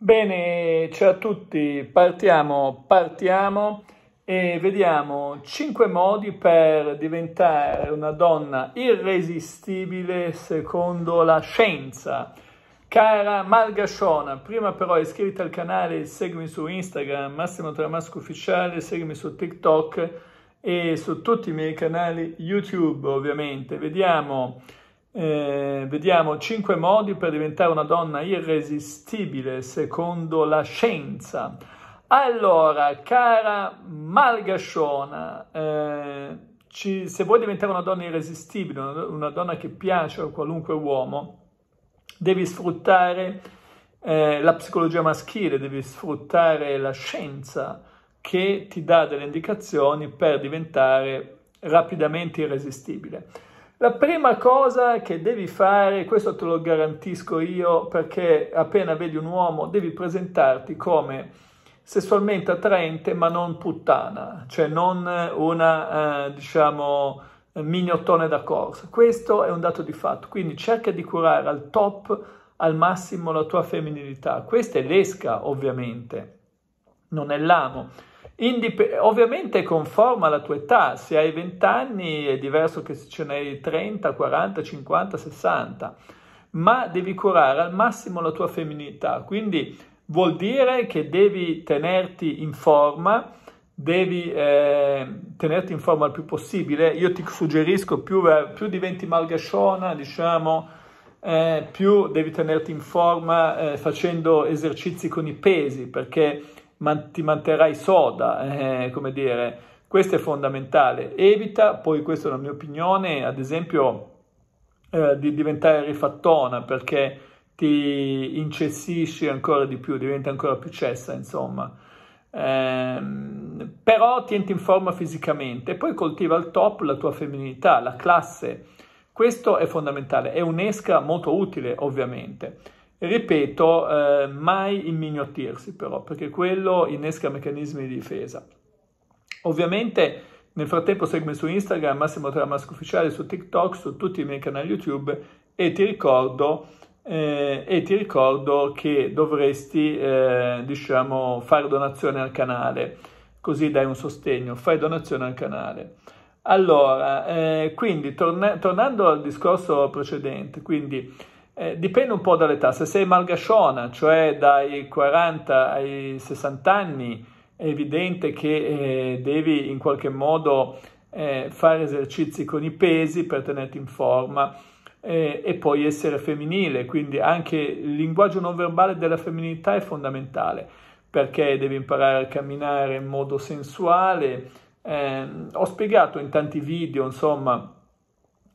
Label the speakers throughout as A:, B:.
A: Bene, ciao a tutti, partiamo, partiamo e vediamo 5 modi per diventare una donna irresistibile secondo la scienza. Cara Margasciona, prima però iscriviti al canale, seguimi su Instagram, Massimo Tramasco Ufficiale, seguimi su TikTok e su tutti i miei canali YouTube ovviamente. Vediamo eh, vediamo 5 modi per diventare una donna irresistibile secondo la scienza. Allora, cara Malgasciona, eh, ci, se vuoi diventare una donna irresistibile, una, una donna che piace a qualunque uomo, devi sfruttare eh, la psicologia maschile, devi sfruttare la scienza che ti dà delle indicazioni per diventare rapidamente irresistibile. La prima cosa che devi fare, questo te lo garantisco io, perché appena vedi un uomo devi presentarti come sessualmente attraente ma non puttana, cioè non una, eh, diciamo, mignottone da corsa. Questo è un dato di fatto, quindi cerca di curare al top, al massimo la tua femminilità. Questa è l'esca, ovviamente, non è l'amo. Indip- ovviamente conforma alla tua età, se hai 20 anni è diverso che se ce ne hai 30, 40, 50, 60, ma devi curare al massimo la tua femminilità, quindi vuol dire che devi tenerti in forma, devi eh, tenerti in forma il più possibile, io ti suggerisco più, più diventi malgasciona, diciamo, eh, più devi tenerti in forma eh, facendo esercizi con i pesi, perché man- ti manterrai soda, eh, come dire, questo è fondamentale. Evita, poi questa è la mia opinione, ad esempio eh, di diventare rifattona perché ti incessisci ancora di più, diventa ancora più cessa, insomma. Eh, però tienti in forma fisicamente e poi coltiva al top la tua femminilità, la classe. Questo è fondamentale, è un'esca molto utile ovviamente. Ripeto, eh, mai imminiotirsi però, perché quello innesca meccanismi di difesa. Ovviamente nel frattempo seguimi su Instagram, Massimo Tramasco Ufficiale, su TikTok, su tutti i miei canali YouTube e ti ricordo, eh, e ti ricordo che dovresti eh, diciamo, fare donazione al canale, così dai un sostegno, fai donazione al canale. Allora, eh, quindi torna- tornando al discorso precedente, quindi... Eh, dipende un po' dall'età, se sei malgasciona, cioè dai 40 ai 60 anni, è evidente che eh, devi in qualche modo eh, fare esercizi con i pesi per tenerti in forma eh, e poi essere femminile, quindi anche il linguaggio non verbale della femminilità è fondamentale perché devi imparare a camminare in modo sensuale. Ehm, ho spiegato in tanti video, insomma,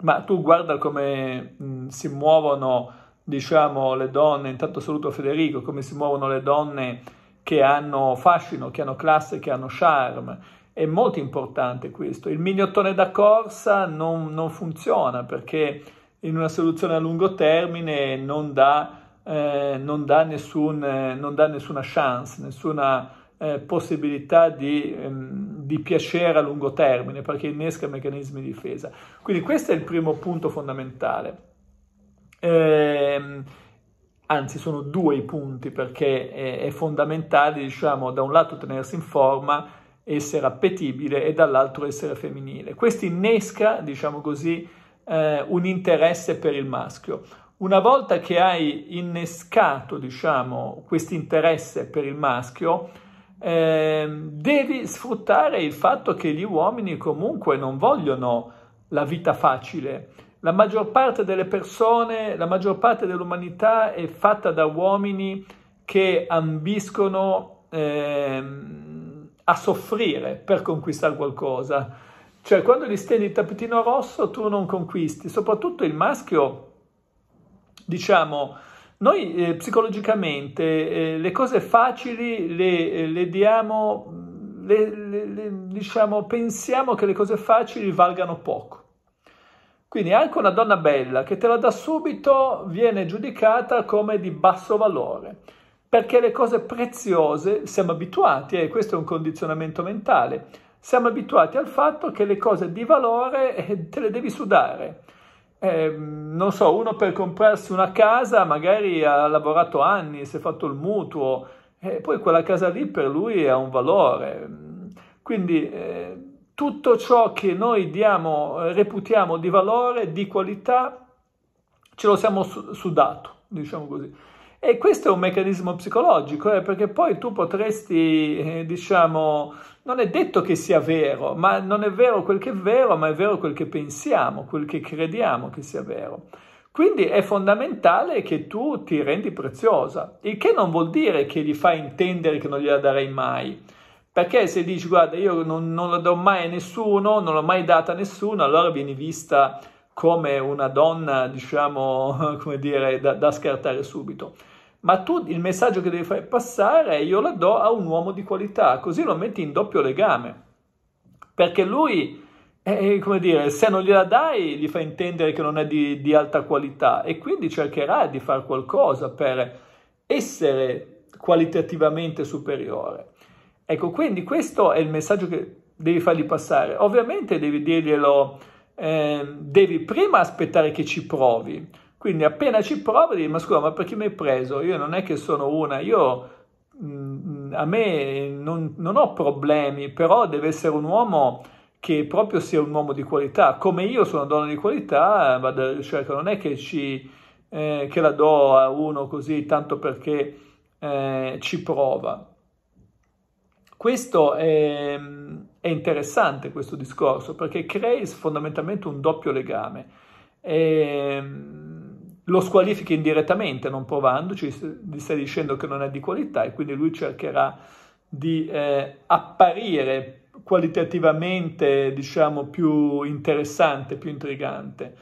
A: ma tu guarda come mh, si muovono diciamo le donne, intanto saluto Federico, come si muovono le donne che hanno fascino, che hanno classe, che hanno charme. È molto importante questo. Il mignottone da corsa non, non funziona perché in una soluzione a lungo termine non dà, eh, non dà, nessun, eh, non dà nessuna chance, nessuna eh, possibilità di... Ehm, di piacere a lungo termine perché innesca meccanismi di difesa. Quindi questo è il primo punto fondamentale. Ehm, anzi sono due i punti perché è, è fondamentale, diciamo, da un lato tenersi in forma, essere appetibile e dall'altro essere femminile. Questo innesca, diciamo così, eh, un interesse per il maschio. Una volta che hai innescato, diciamo, questo interesse per il maschio, Ehm, devi sfruttare il fatto che gli uomini comunque non vogliono la vita facile. La maggior parte delle persone, la maggior parte dell'umanità è fatta da uomini che ambiscono eh, a soffrire per conquistare qualcosa. Cioè quando gli stendi il tappetino rosso tu non conquisti, soprattutto il maschio, diciamo, noi eh, psicologicamente eh, le cose facili le, eh, le diamo, mm, le, le, diciamo, pensiamo che le cose facili valgano poco. Quindi anche una donna bella che te la dà subito viene giudicata come di basso valore, perché le cose preziose siamo abituati, e eh, questo è un condizionamento mentale, siamo abituati al fatto che le cose di valore eh, te le devi sudare. Eh, non so, uno per comprarsi una casa magari ha lavorato anni, si è fatto il mutuo e poi quella casa lì per lui ha un valore. Quindi eh, tutto ciò che noi diamo, reputiamo di valore, di qualità, ce lo siamo sudato, diciamo così. E questo è un meccanismo psicologico, eh, perché poi tu potresti, eh, diciamo, non è detto che sia vero, ma non è vero quel che è vero, ma è vero quel che pensiamo, quel che crediamo che sia vero. Quindi è fondamentale che tu ti rendi preziosa, il che non vuol dire che gli fai intendere che non gliela darei mai. Perché se dici guarda io non, non la do mai a nessuno, non l'ho mai data a nessuno, allora vieni vista come una donna, diciamo, come dire, da, da scartare subito ma tu il messaggio che devi far passare io la do a un uomo di qualità, così lo metti in doppio legame, perché lui, eh, eh come dire, se non gliela dai gli fa intendere che non è di, di alta qualità e quindi cercherà di fare qualcosa per essere qualitativamente superiore. Ecco, quindi questo è il messaggio che devi fargli passare. Ovviamente devi dirglielo, eh, devi prima aspettare che ci provi, quindi appena ci provo dici, ma scusa, ma perché mi hai preso? Io non è che sono una, io mh, mm, a me non, non ho problemi, però deve essere un uomo che proprio sia un uomo di qualità. Come io sono donna di qualità, vado, cioè, non è che, ci, eh, che la do a uno così tanto perché eh, ci prova. Questo è, è, interessante, questo discorso, perché crei fondamentalmente un doppio legame. E, ehm, lo squalifichi indirettamente non provandoci, gli stai dicendo che non è di qualità e quindi lui cercherà di eh, apparire qualitativamente diciamo più interessante, più intrigante.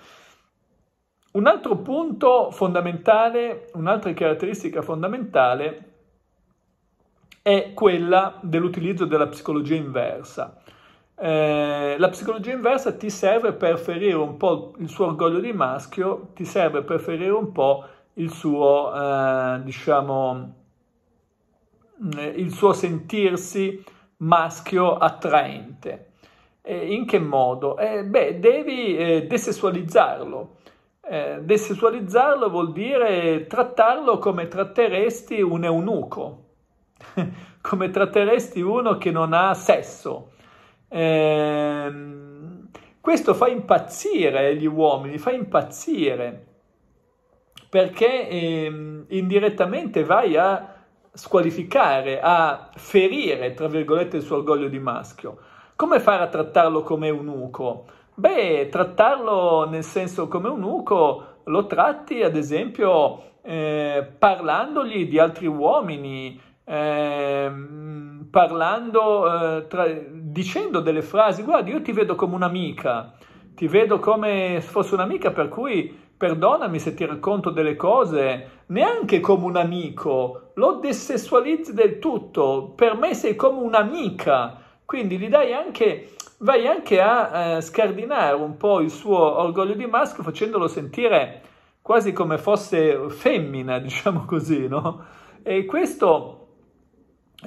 A: Un altro punto fondamentale, un'altra caratteristica fondamentale è quella dell'utilizzo della psicologia inversa. Eh, la psicologia inversa ti serve per ferire un po' il suo orgoglio di maschio, ti serve per ferire un po' il suo, eh, diciamo, mm, il suo sentirsi maschio attraente. Eh, in che modo? Eh, beh, devi eh, desessualizzarlo. desessualizzarlo vuol dire trattarlo come tratteresti un eunuco, come tratteresti uno che non ha sesso Ehm, questo fa impazzire gli uomini, fa impazzire, perché ehm, indirettamente vai a squalificare, a ferire, tra virgolette, il suo orgoglio di maschio. Come fare a trattarlo come eunuco? Beh, trattarlo nel senso come eunuco lo tratti, ad esempio, eh, parlandogli di altri uomini, eh, parlando eh, tra, dicendo delle frasi, guarda io ti vedo come un'amica, ti vedo come se fosse un'amica per cui perdonami se ti racconto delle cose, neanche come un amico, lo desessualizzi del tutto, per me sei come un'amica, quindi gli dai anche, vai anche a eh, scardinare un po' il suo orgoglio di maschio facendolo sentire quasi come fosse femmina, diciamo così, no? E questo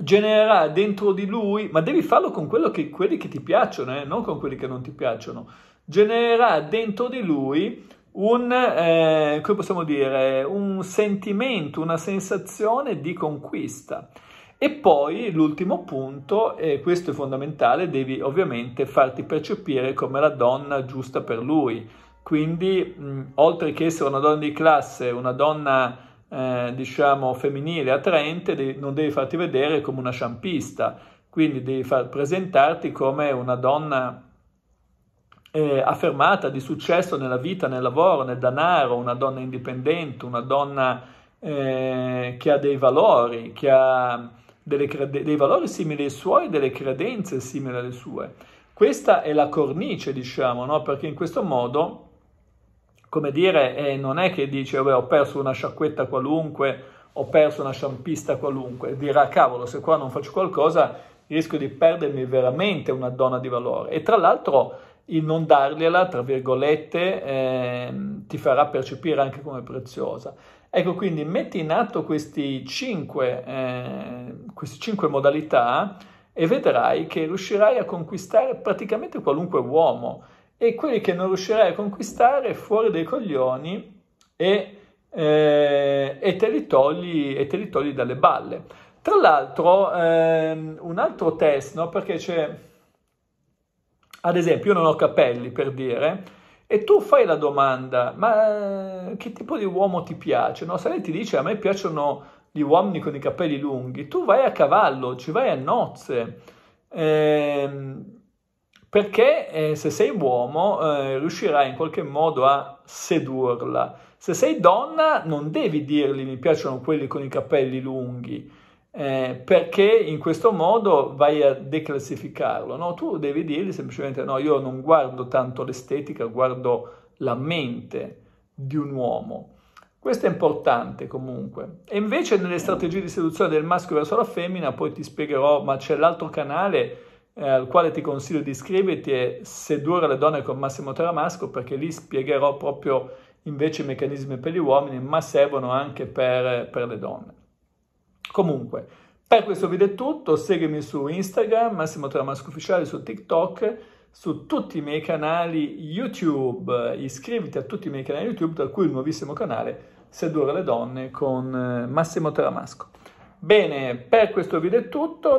A: genererà dentro di lui, ma devi farlo con che, quelli che ti piacciono, eh, non con quelli che non ti piacciono, genererà dentro di lui un, eh, come possiamo dire, un sentimento, una sensazione di conquista. E poi l'ultimo punto, e questo è fondamentale, devi ovviamente farti percepire come la donna giusta per lui. Quindi, mh, oltre che essere una donna di classe, una donna eh, diciamo femminile attraente devi, non devi farti vedere come una sciampista, quindi devi far, presentarti come una donna eh, affermata, di successo nella vita, nel lavoro, nel denaro, una donna indipendente, una donna eh, che ha dei valori, che ha delle crede- dei valori simili ai suoi, delle credenze simili alle sue. Questa è la cornice, diciamo, no? perché in questo modo come dire, eh, non è che dice, vabbè, ho perso una sciacquetta qualunque, ho perso una sciampista qualunque, dirà, cavolo, se qua non faccio qualcosa rischio di perdermi veramente una donna di valore. E tra l'altro il non dargliela, tra virgolette, eh, ti farà percepire anche come preziosa. Ecco, quindi metti in atto questi cinque, eh, queste cinque modalità e vedrai che riuscirai a conquistare praticamente qualunque uomo e quelli che non riuscirai a conquistare fuori dai coglioni e, eh, e, te, li togli, e te li togli dalle balle. Tra l'altro, ehm, un altro test, no? perché c'è, ad esempio, io non ho capelli per dire, e tu fai la domanda, ma eh, che tipo di uomo ti piace? No? Se lei ti dice a me piacciono gli uomini con i capelli lunghi, tu vai a cavallo, ci vai a nozze. Ehm, perché eh, se sei uomo eh, riuscirai in qualche modo a sedurla. Se sei donna non devi dirgli mi piacciono quelli con i capelli lunghi, eh, perché in questo modo vai a declassificarlo. No? Tu devi dirgli semplicemente no, io non guardo tanto l'estetica, guardo la mente di un uomo. Questo è importante comunque. E invece nelle strategie di seduzione del maschio verso la femmina, poi ti spiegherò, ma c'è l'altro canale eh, al quale ti consiglio di iscriverti è Sedurre le donne con Massimo Teramasco perché lì spiegherò proprio invece i meccanismi per gli uomini ma servono anche per, per le donne. Comunque, per questo video è tutto, seguimi su Instagram, Massimo Teramasco Ufficiale, su TikTok, su tutti i miei canali YouTube, iscriviti a tutti i miei canali YouTube, tra cui il nuovissimo canale Sedurre le donne con eh, Massimo Teramasco. Bene, per questo video è tutto.